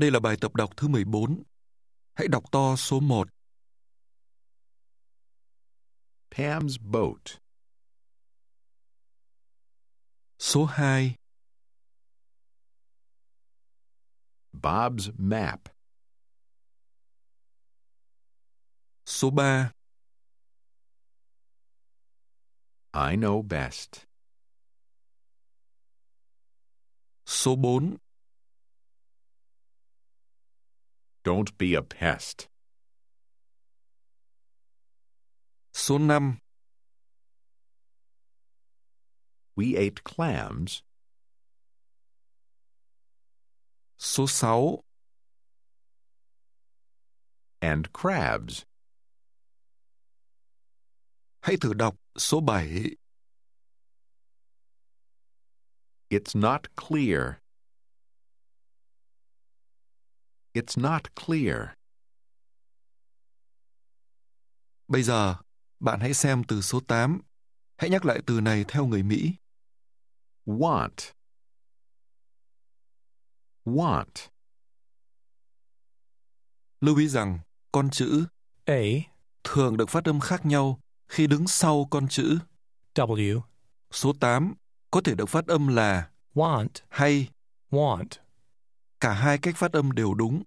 Đây là bài tập đọc thứ 14. Hãy đọc to số 1. Pam's boat. Số 2. Bob's map. Số 3. I know best. Số 4 Don't be a pest. Sunam. We ate clams. Số And crabs. Hãy thử đọc số bảy. It's not clear. It's not clear. Bây giờ, bạn hãy xem từ số 8. Hãy nhắc lại từ này theo người Mỹ. Want. Want. Lưu ý rằng con chữ A thường được phát âm khác nhau khi đứng sau con chữ W. Số 8 có thể được phát âm là want hay want. Cả hai cách phát âm đều đúng.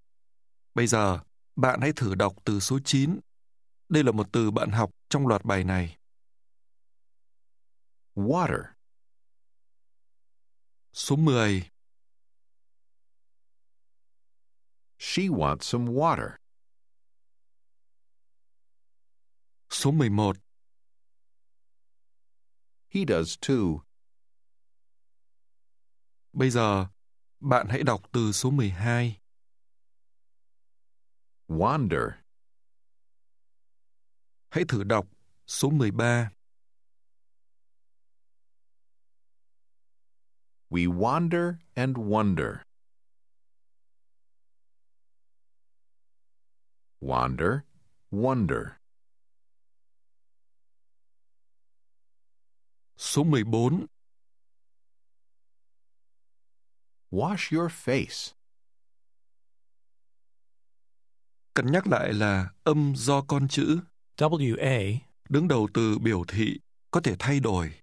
Bây giờ, bạn hãy thử đọc từ số 9. Đây là một từ bạn học trong loạt bài này. Water. Số 10. She wants some water. Số 11. He does too. Bây giờ, bạn hãy đọc từ số 12. Wander. Hãy thử đọc số 13. We wander and wonder. Wander, wonder. Số 14 Wash your face. Cần nhắc lại là âm do con chữ WA đứng đầu từ biểu thị có thể thay đổi.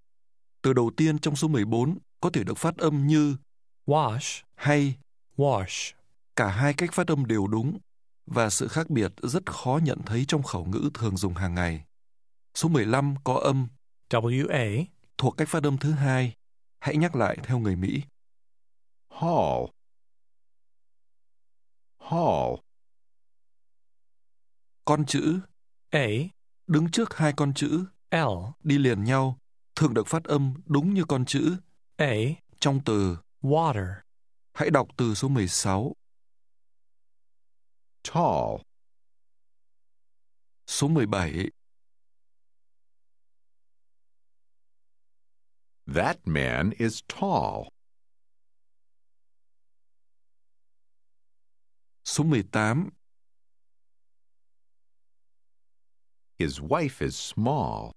Từ đầu tiên trong số 14 có thể được phát âm như wash hay wash. Cả hai cách phát âm đều đúng và sự khác biệt rất khó nhận thấy trong khẩu ngữ thường dùng hàng ngày. Số 15 có âm WA thuộc cách phát âm thứ hai. Hãy nhắc lại theo người Mỹ hall hall con chữ a đứng trước hai con chữ l đi liền nhau thường được phát âm đúng như con chữ a trong từ water hãy đọc từ số 16 tall số 17 That man is tall. Số 18 His wife is small.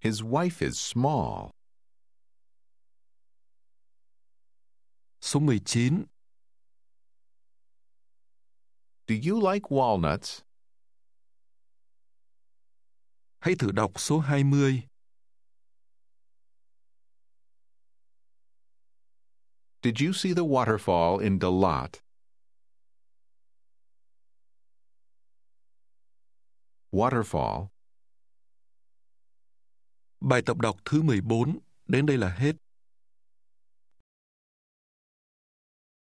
His wife is small. Số 19 Do you like walnuts? Hãy thử đọc số 20. Did you see the waterfall in Dalat? Waterfall Bài tập đọc thứ 14 đến đây là hết.